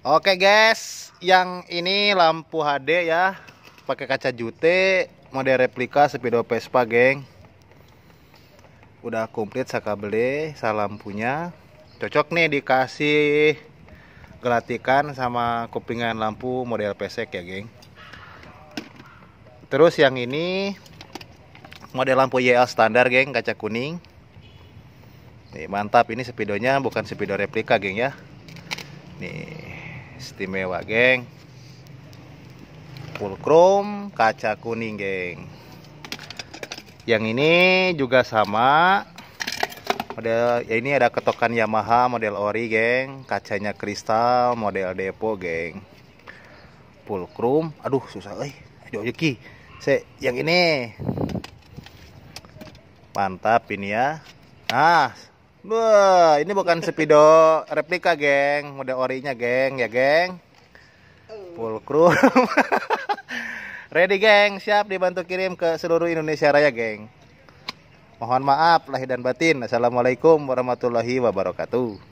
Oke guys, yang ini lampu HD ya, pakai kaca jute, model replika Speedo Vespa, geng. Udah komplit beli, saya saya lampunya. Cocok nih dikasih gelatikan sama kupingan lampu model pesek ya, geng. Terus yang ini model lampu YL standar, geng, kaca kuning. Nih, mantap ini speedonya bukan speedo replika, geng ya. Nih, istimewa geng full chrome kaca kuning geng yang ini juga sama model ya ini ada ketokan Yamaha model ori geng kacanya kristal model depo geng full chrome aduh susah eh aduh Yuki Se, yang ini mantap ini ya nah Wah, ini bukan speedo replika, geng. Udah orinya, geng, ya, geng. Full crew, Ready, geng. Siap dibantu kirim ke seluruh Indonesia Raya, geng. Mohon maaf lahir dan batin. Assalamualaikum warahmatullahi wabarakatuh.